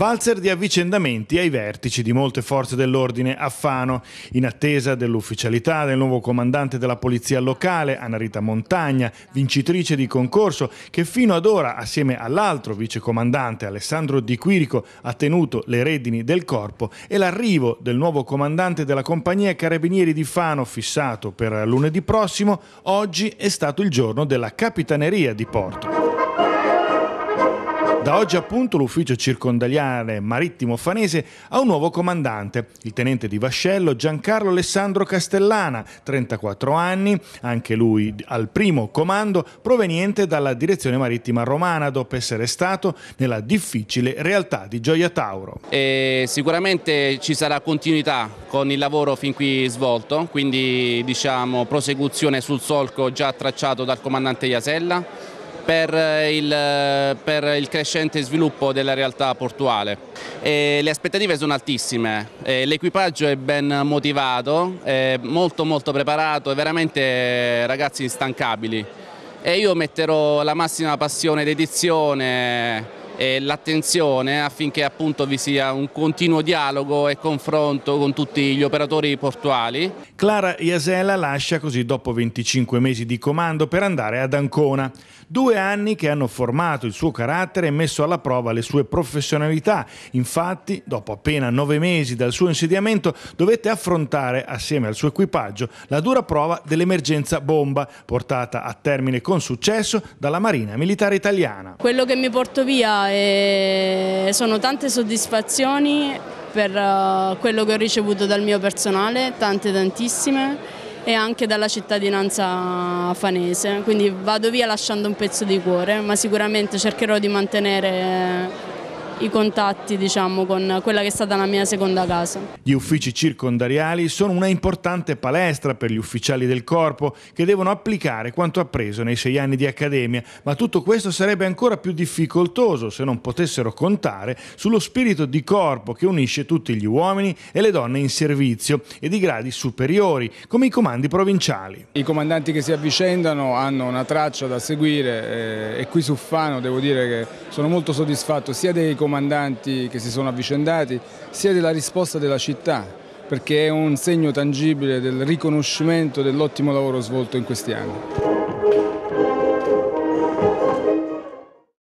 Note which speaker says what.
Speaker 1: valzer di avvicendamenti ai vertici di molte forze dell'ordine a Fano, in attesa dell'ufficialità del nuovo comandante della polizia locale, Anarita Montagna, vincitrice di concorso, che fino ad ora, assieme all'altro vicecomandante Alessandro Di Quirico, ha tenuto le redini del corpo, e l'arrivo del nuovo comandante della compagnia Carabinieri di Fano, fissato per lunedì prossimo, oggi è stato il giorno della Capitaneria di Porto. Da oggi appunto l'ufficio circondariale marittimo fanese ha un nuovo comandante, il tenente di Vascello Giancarlo Alessandro Castellana, 34 anni, anche lui al primo comando proveniente dalla direzione marittima romana dopo essere stato nella difficile realtà di Gioia Tauro.
Speaker 2: E sicuramente ci sarà continuità con il lavoro fin qui svolto, quindi diciamo prosecuzione sul solco già tracciato dal comandante Iasella per eh, il, eh, per il crescente sviluppo della realtà portuale. E le aspettative sono altissime, l'equipaggio è ben motivato, è molto molto preparato, è veramente eh, ragazzi instancabili e io metterò la massima passione ed edizione l'attenzione affinché appunto vi sia un continuo dialogo e confronto con tutti gli operatori portuali. Clara Iasella lascia così
Speaker 1: dopo 25 mesi di comando per andare ad Ancona. Due anni che hanno formato il suo carattere e messo alla prova le sue professionalità. Infatti, dopo appena nove mesi dal suo insediamento, dovette affrontare assieme al suo equipaggio la dura prova dell'emergenza bomba, portata a termine con successo dalla Marina Militare Italiana.
Speaker 3: Quello che mi porto via e sono tante soddisfazioni per eh, quello che ho ricevuto dal mio personale, tante tantissime e anche dalla cittadinanza fanese, quindi vado via lasciando un pezzo di cuore, ma sicuramente cercherò di mantenere i contatti diciamo, con quella che è stata la mia seconda casa.
Speaker 1: Gli uffici circondariali sono una importante palestra per gli ufficiali del corpo che devono applicare quanto appreso nei sei anni di accademia, ma tutto questo sarebbe ancora più difficoltoso se non potessero contare sullo spirito di corpo che unisce tutti gli uomini e le donne in servizio e di gradi superiori, come i comandi provinciali.
Speaker 4: I comandanti che si avvicendano hanno una traccia da seguire eh, e qui su Fano devo dire che sono molto soddisfatto sia dei comandanti comandanti che si sono avvicendati, sia della risposta della città, perché è un segno tangibile del riconoscimento dell'ottimo
Speaker 1: lavoro svolto in questi anni.